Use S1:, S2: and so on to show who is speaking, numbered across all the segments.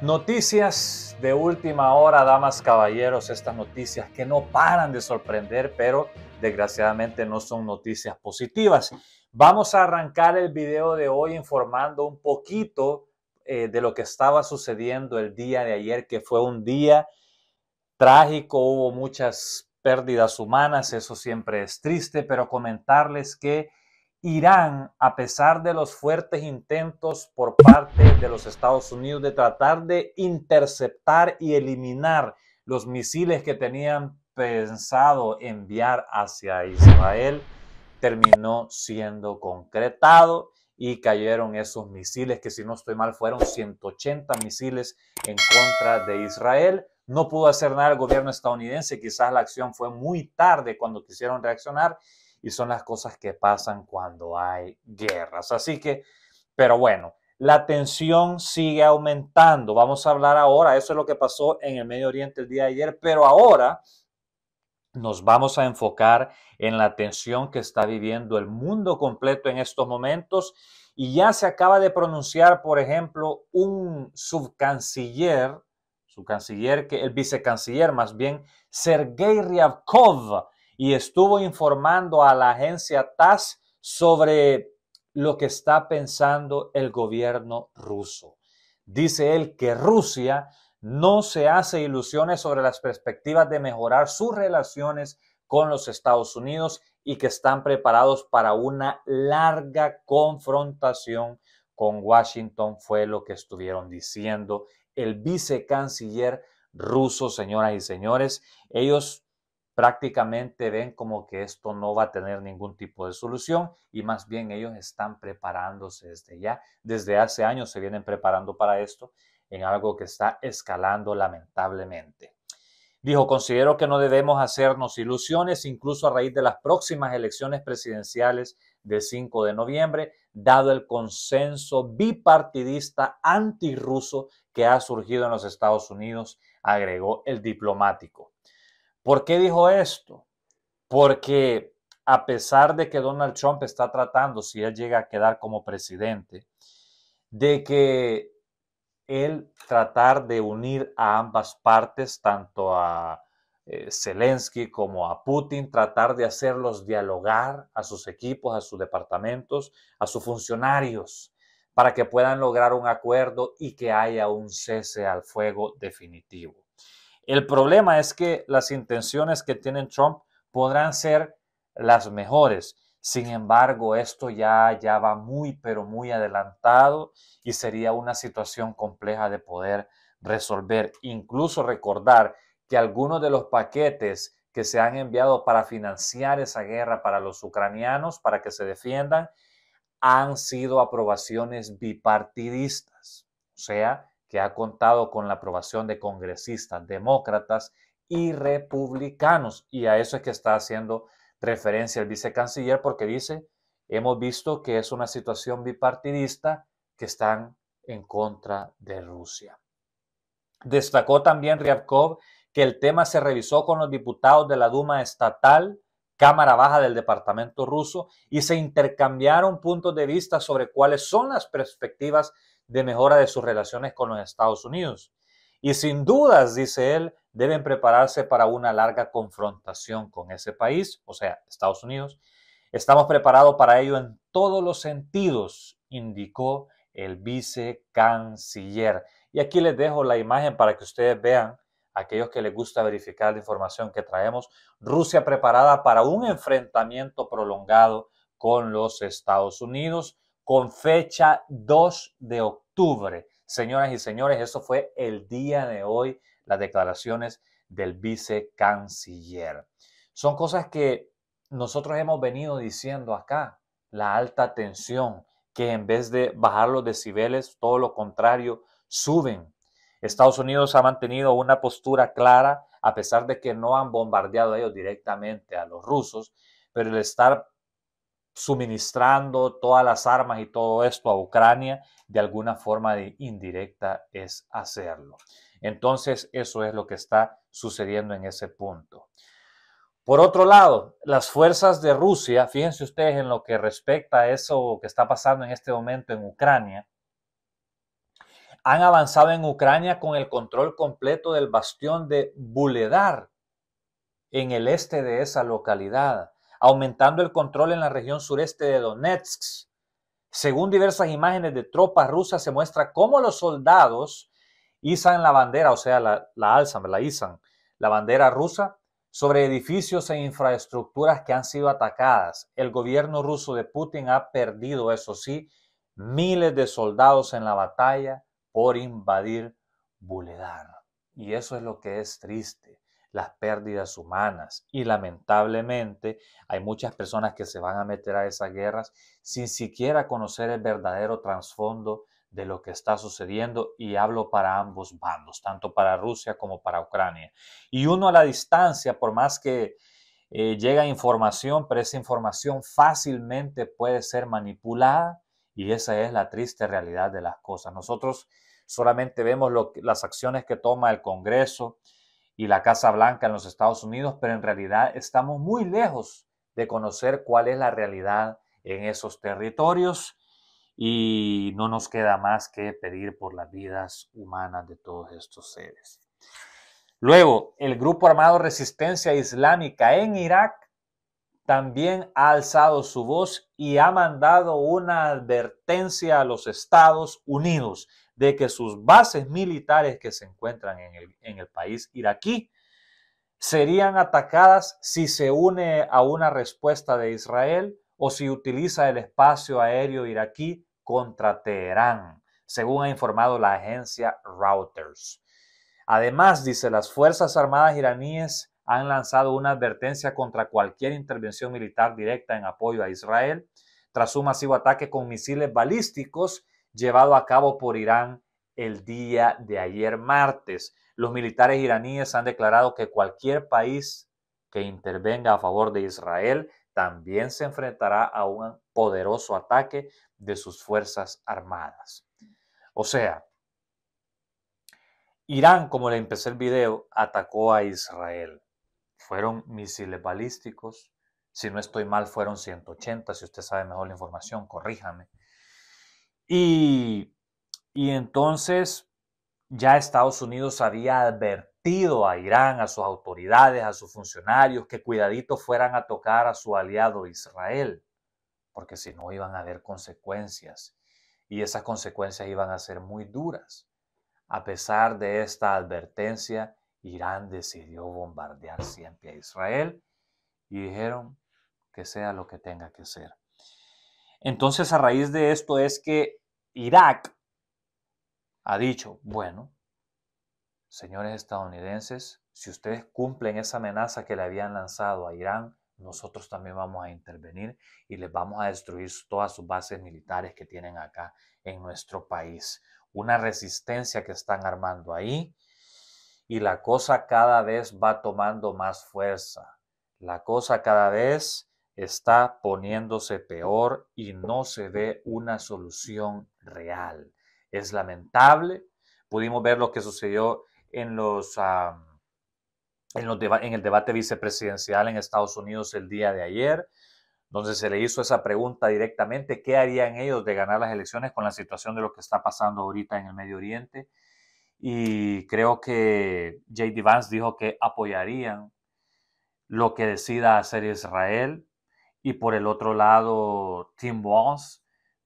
S1: Noticias de última hora, damas, caballeros, estas noticias que no paran de sorprender, pero desgraciadamente no son noticias positivas. Vamos a arrancar el video de hoy informando un poquito eh, de lo que estaba sucediendo el día de ayer, que fue un día trágico, hubo muchas pérdidas humanas, eso siempre es triste, pero comentarles que Irán, a pesar de los fuertes intentos por parte de los Estados Unidos de tratar de interceptar y eliminar los misiles que tenían pensado enviar hacia Israel, terminó siendo concretado y cayeron esos misiles que si no estoy mal fueron 180 misiles en contra de Israel. No pudo hacer nada el gobierno estadounidense, quizás la acción fue muy tarde cuando quisieron reaccionar y son las cosas que pasan cuando hay guerras. Así que, pero bueno, la tensión sigue aumentando. Vamos a hablar ahora, eso es lo que pasó en el Medio Oriente el día de ayer, pero ahora nos vamos a enfocar en la tensión que está viviendo el mundo completo en estos momentos. Y ya se acaba de pronunciar, por ejemplo, un subcanciller, subcanciller que el vicecanciller más bien, Sergei Ryabkov, y estuvo informando a la agencia TASS sobre lo que está pensando el gobierno ruso. Dice él que Rusia no se hace ilusiones sobre las perspectivas de mejorar sus relaciones con los Estados Unidos y que están preparados para una larga confrontación con Washington, fue lo que estuvieron diciendo el vicecanciller ruso, señoras y señores. Ellos prácticamente ven como que esto no va a tener ningún tipo de solución y más bien ellos están preparándose desde ya, desde hace años se vienen preparando para esto en algo que está escalando lamentablemente. Dijo, considero que no debemos hacernos ilusiones incluso a raíz de las próximas elecciones presidenciales del 5 de noviembre, dado el consenso bipartidista antirruso que ha surgido en los Estados Unidos, agregó el diplomático. ¿Por qué dijo esto? Porque a pesar de que Donald Trump está tratando, si él llega a quedar como presidente, de que él tratar de unir a ambas partes, tanto a eh, Zelensky como a Putin, tratar de hacerlos dialogar a sus equipos, a sus departamentos, a sus funcionarios, para que puedan lograr un acuerdo y que haya un cese al fuego definitivo. El problema es que las intenciones que tiene Trump podrán ser las mejores. Sin embargo, esto ya, ya va muy, pero muy adelantado y sería una situación compleja de poder resolver. Incluso recordar que algunos de los paquetes que se han enviado para financiar esa guerra para los ucranianos, para que se defiendan, han sido aprobaciones bipartidistas. O sea, que ha contado con la aprobación de congresistas demócratas y republicanos. Y a eso es que está haciendo referencia el vicecanciller porque dice, hemos visto que es una situación bipartidista que están en contra de Rusia. Destacó también Ryabkov que el tema se revisó con los diputados de la Duma estatal, Cámara Baja del Departamento ruso, y se intercambiaron puntos de vista sobre cuáles son las perspectivas de mejora de sus relaciones con los Estados Unidos. Y sin dudas, dice él, deben prepararse para una larga confrontación con ese país, o sea, Estados Unidos. Estamos preparados para ello en todos los sentidos, indicó el vicecanciller. Y aquí les dejo la imagen para que ustedes vean, aquellos que les gusta verificar la información que traemos, Rusia preparada para un enfrentamiento prolongado con los Estados Unidos con fecha 2 de octubre. Señoras y señores, eso fue el día de hoy, las declaraciones del vicecanciller. Son cosas que nosotros hemos venido diciendo acá, la alta tensión, que en vez de bajar los decibeles, todo lo contrario, suben. Estados Unidos ha mantenido una postura clara, a pesar de que no han bombardeado ellos directamente a los rusos, pero el estar suministrando todas las armas y todo esto a Ucrania, de alguna forma de indirecta es hacerlo. Entonces, eso es lo que está sucediendo en ese punto. Por otro lado, las fuerzas de Rusia, fíjense ustedes en lo que respecta a eso que está pasando en este momento en Ucrania, han avanzado en Ucrania con el control completo del bastión de Buledar en el este de esa localidad aumentando el control en la región sureste de Donetsk. Según diversas imágenes de tropas rusas, se muestra cómo los soldados izan la bandera, o sea, la, alzan, la izan, la bandera rusa sobre edificios e infraestructuras que han sido atacadas. El gobierno ruso de Putin ha perdido, eso sí, miles de soldados en la batalla por invadir Buledar. Y eso es lo que es triste las pérdidas humanas. Y lamentablemente hay muchas personas que se van a meter a esas guerras sin siquiera conocer el verdadero trasfondo de lo que está sucediendo y hablo para ambos bandos, tanto para Rusia como para Ucrania. Y uno a la distancia, por más que eh, llega información, pero esa información fácilmente puede ser manipulada y esa es la triste realidad de las cosas. Nosotros solamente vemos las acciones que toma el Congreso, y la Casa Blanca en los Estados Unidos, pero en realidad estamos muy lejos de conocer cuál es la realidad en esos territorios y no nos queda más que pedir por las vidas humanas de todos estos seres. Luego, el Grupo Armado Resistencia Islámica en Irak también ha alzado su voz y ha mandado una advertencia a los Estados Unidos de que sus bases militares que se encuentran en el, país iraquí serían atacadas si se une a una respuesta de Israel o si utiliza el espacio aéreo iraquí contra Teherán, según ha informado la agencia Reuters. Además, dice, las Fuerzas Armadas iraníes han lanzado una advertencia contra cualquier intervención militar directa en apoyo a Israel tras un masivo ataque con misiles balísticos llevado a cabo por Irán el día de ayer martes. Los militares iraníes han declarado que cualquier país que intervenga a favor de Israel también se enfrentará a un poderoso ataque de sus fuerzas armadas. O sea, Irán, como le empecé el video, atacó a Israel. Fueron misiles balísticos. Si no estoy mal, fueron 180. Si usted sabe mejor la información, corríjame. Y, entonces ya Estados Unidos había advertido a Irán, a sus autoridades, a sus funcionarios, que cuidadito fueran a tocar a su aliado Israel, porque si no iban a haber consecuencias y esas consecuencias iban a ser muy duras. A pesar de esta advertencia, Irán decidió bombardear siempre a Israel y dijeron que sea lo que tenga que ser. Entonces, a raíz de esto es que Irak ha dicho, bueno, señores estadounidenses, si ustedes cumplen esa amenaza que le habían lanzado a Irán, nosotros también vamos a intervenir y les vamos a destruir todas sus bases militares que tienen acá en nuestro país. Una resistencia que están armando ahí y la cosa cada vez va tomando más fuerza. La cosa cada vez está poniéndose peor y no se ve una solución real. Es lamentable. Pudimos ver lo que sucedió en los... Ah, en, el debate vicepresidencial en Estados Unidos el día de ayer, donde se le hizo esa pregunta directamente, ¿qué harían ellos de ganar las elecciones con la situación de lo que está pasando ahorita en el Medio Oriente? Y creo que J.D. Vance dijo que apoyarían lo que decida hacer Israel, y por el otro lado, Tim Walsh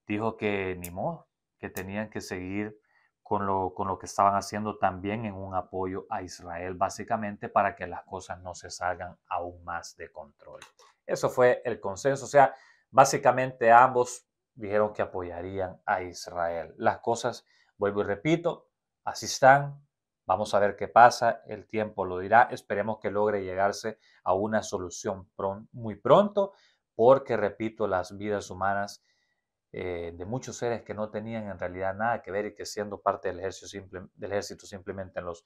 S1: dijo que ni modo, que tenían que seguir con lo, que estaban haciendo también en un apoyo a Israel, básicamente para que las cosas no se salgan aún más de control. Eso fue el consenso. O sea, básicamente ambos dijeron que apoyarían a Israel. Las cosas, vuelvo y repito, así están. Vamos a ver qué pasa, el tiempo lo dirá. Esperemos que logre llegarse a una solución muy pronto, porque, repito, las vidas humanas eh, de muchos seres que no tenían en realidad nada que ver y que siendo parte del ejército, simplemente los,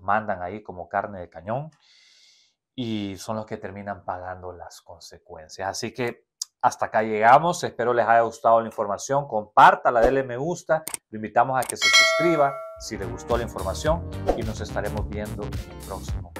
S1: mandan ahí como carne de cañón y son los que terminan pagando las consecuencias. Así que hasta acá llegamos. Espero les haya gustado la información. Compártala, denle me gusta. Lo invitamos a que se suscriba si le gustó la información y nos estaremos viendo en el próximo